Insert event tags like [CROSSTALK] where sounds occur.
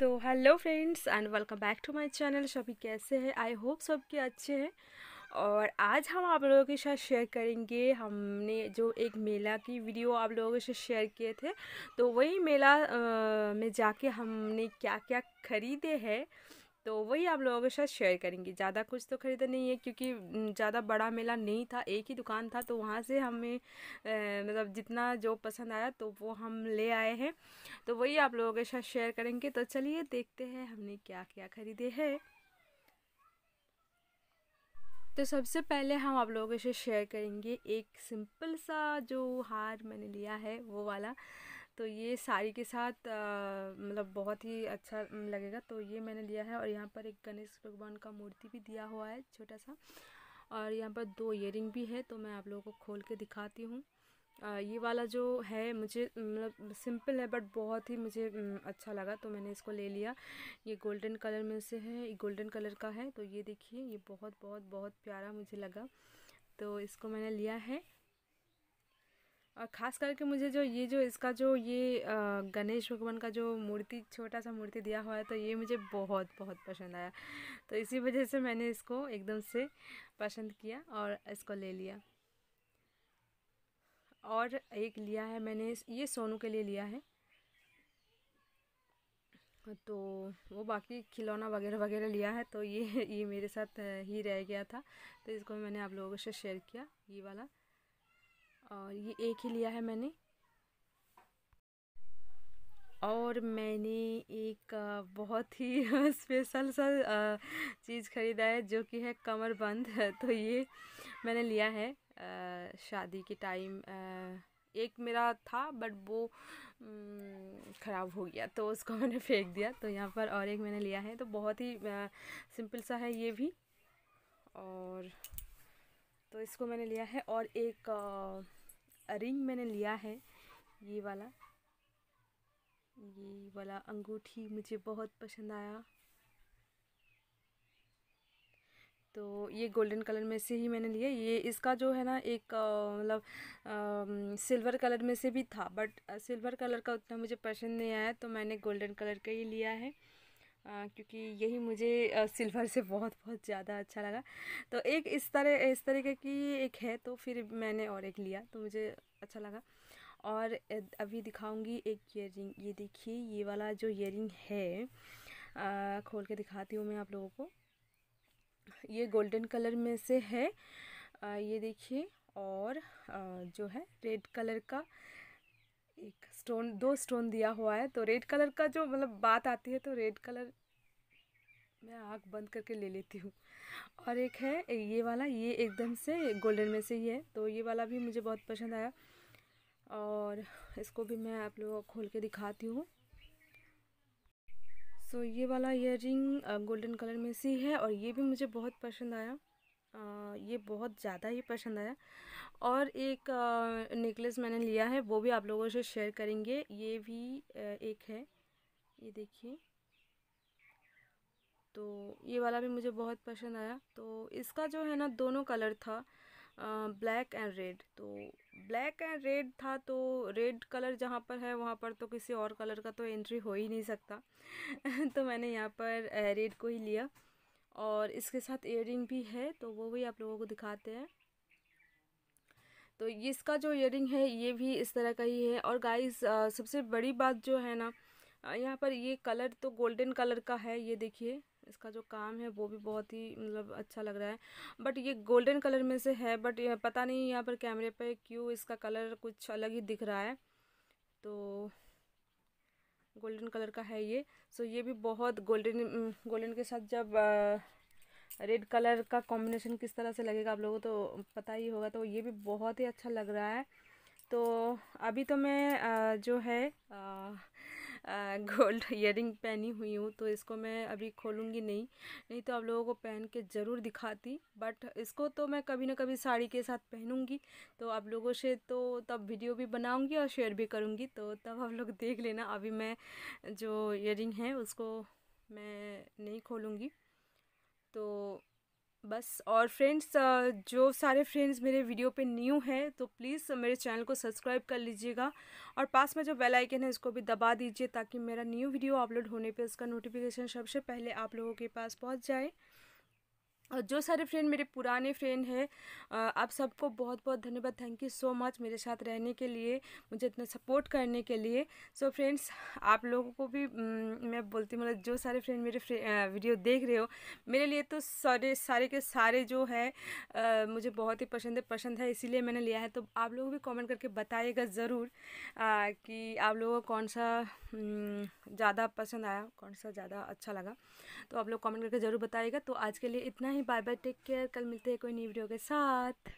तो hello friends and welcome back to my channel सभी कैसे हैं आई होप सब के अच्छे हैं और आज हम आप लोगों के साथ शेयर करेंगे हमने जो एक मेला की वीडियो आप लोगों के साथ शेयर किए थे तो वही मेला आ, में जाके हमने क्या क्या ख़रीदे हैं तो वही आप लोगों के साथ शेयर करेंगे ज़्यादा कुछ तो ख़रीदा नहीं है क्योंकि ज़्यादा बड़ा मेला नहीं था एक ही दुकान था तो वहाँ से हमें मतलब जितना जो पसंद आया तो वो हम ले आए हैं तो वही आप लोगों के साथ शेयर करेंगे तो चलिए देखते हैं हमने क्या क्या ख़रीदे है तो सबसे पहले हम आप लोगों से शेयर करेंगे एक सिंपल सा जो हार मैंने लिया है वो वाला तो ये साड़ी के साथ मतलब बहुत ही अच्छा लगेगा तो ये मैंने लिया है और यहाँ पर एक गणेश भगवान का मूर्ति भी दिया हुआ है छोटा सा और यहाँ पर दो इयर भी है तो मैं आप लोगों को खोल के दिखाती हूँ ये वाला जो है मुझे मतलब सिंपल है बट बहुत ही मुझे अच्छा लगा तो मैंने इसको ले लिया ये गोल्डन कलर में से है ये गोल्डन कलर का है तो ये देखिए ये बहुत बहुत बहुत प्यारा मुझे लगा तो इसको मैंने लिया है और ख़ास करके मुझे जो ये जो इसका जो ये गणेश भगवान का जो मूर्ति छोटा सा मूर्ति दिया हुआ है तो ये मुझे बहुत बहुत पसंद आया तो इसी वजह से मैंने इसको एकदम से पसंद किया और इसको ले लिया और एक लिया है मैंने ये सोनू के लिए लिया है तो वो बाकी खिलौना वगैरह वगैरह लिया है तो ये ये मेरे साथ ही रह गया था तो इसको मैंने आप लोगों से शेयर किया ये वाला और ये एक ही लिया है मैंने और मैंने एक बहुत ही स्पेशल [LAUGHS] सा चीज़ ख़रीदा है जो कि है कमर बंद [LAUGHS] तो ये मैंने लिया है शादी के टाइम एक मेरा था बट वो ख़राब हो गया तो उसको [LAUGHS] मैंने फेंक दिया तो यहाँ पर और एक मैंने लिया है तो बहुत ही सिंपल सा है ये भी और तो इसको मैंने लिया है और एक रिंग मैंने लिया है ये वाला ये वाला अंगूठी मुझे बहुत पसंद आया तो ये गोल्डन कलर में से ही मैंने लिया ये इसका जो है ना एक मतलब सिल्वर कलर में से भी था बट सिल्वर कलर का उतना मुझे पसंद नहीं आया तो मैंने गोल्डन कलर का ही लिया है क्योंकि यही मुझे सिल्वर से बहुत बहुत ज़्यादा अच्छा लगा तो एक इस तरह इस तरीके की एक है तो फिर मैंने और एक लिया तो मुझे अच्छा लगा और अभी दिखाऊंगी एक इयर ये देखिए ये वाला जो इयर है आ, खोल के दिखाती हूँ मैं आप लोगों को ये गोल्डन कलर में से है आ, ये देखिए और आ, जो है रेड कलर का एक स्टोन दो स्टोन दिया हुआ है तो रेड कलर का जो मतलब बात आती है तो रेड कलर मैं आँख बंद करके ले लेती हूँ और एक है ये वाला ये एकदम से गोल्डन में से ही है तो ये वाला भी मुझे बहुत पसंद आया और इसको भी मैं आप लोगों को खोल के दिखाती हूँ सो so, ये वाला इयर गोल्डन कलर में से ही है और ये भी मुझे बहुत पसंद आया ये बहुत ज़्यादा ही पसंद आया और एक नेकलेस मैंने लिया है वो भी आप लोगों से शेयर करेंगे ये भी एक है ये देखिए तो ये वाला भी मुझे बहुत पसंद आया तो इसका जो है ना दोनों कलर था ब्लैक एंड रेड तो ब्लैक एंड रेड था तो रेड कलर जहाँ पर है वहाँ पर तो किसी और कलर का तो एंट्री हो ही नहीं सकता [LAUGHS] तो मैंने यहाँ पर रेड को ही लिया और इसके साथ इयर भी है तो वो भी आप लोगों को दिखाते हैं तो इसका जो इयर है ये भी इस तरह का ही है और गाइस सबसे बड़ी बात जो है ना यहाँ पर ये कलर तो गोल्डन कलर का है ये देखिए इसका जो काम है वो भी बहुत ही मतलब अच्छा लग रहा है बट ये गोल्डन कलर में से है बट पता नहीं यहाँ पर कैमरे पे क्यों इसका कलर कुछ अलग ही दिख रहा है तो गोल्डन कलर का है ये सो ये भी बहुत गोल्डन गोल्डन के साथ जब रेड कलर का कॉम्बिनेशन किस तरह से लगेगा आप लोगों को तो पता ही होगा तो ये भी बहुत ही अच्छा लग रहा है तो अभी तो मैं जो है आ, गोल्ड इयरिंग पहनी हुई हूँ तो इसको मैं अभी खोलूँगी नहीं नहीं तो आप लोगों को पहन के ज़रूर दिखाती बट इसको तो मैं कभी ना कभी साड़ी के साथ पहनूँगी तो आप लोगों से तो तब वीडियो भी बनाऊँगी और शेयर भी करूँगी तो तब आप लोग देख लेना अभी मैं जो इयरिंग है उसको मैं नहीं खोलूँगी तो बस और फ्रेंड्स जो सारे फ्रेंड्स मेरे वीडियो पे न्यू हैं तो प्लीज़ मेरे चैनल को सब्सक्राइब कर लीजिएगा और पास में जो बेल आइकन है उसको भी दबा दीजिए ताकि मेरा न्यू वीडियो अपलोड होने पे उसका नोटिफिकेशन सबसे पहले आप लोगों के पास पहुंच जाए और जो सारे फ्रेंड मेरे पुराने फ्रेंड हैं आप सबको बहुत बहुत धन्यवाद थैंक यू सो मच मेरे साथ रहने के लिए मुझे इतना सपोर्ट करने के लिए सो so फ्रेंड्स आप लोगों को भी मैं बोलती हूँ मतलब जो सारे फ्रेंड मेरे फ्रे, वीडियो देख रहे हो मेरे लिए तो सारे सारे के सारे जो है आ, मुझे बहुत ही पसंद है पसंद है इसीलिए मैंने लिया है तो आप लोग भी कॉमेंट करके बताइएगा ज़रूर कि आप लोगों को कौन सा ज़्यादा पसंद आया कौन सा ज़्यादा अच्छा लगा तो आप लोग कॉमेंट करके ज़रूर बताइएगा तो आज के लिए इतना ही बाय बाय टेक केयर कल मिलते हैं कोई नई वीडियो के साथ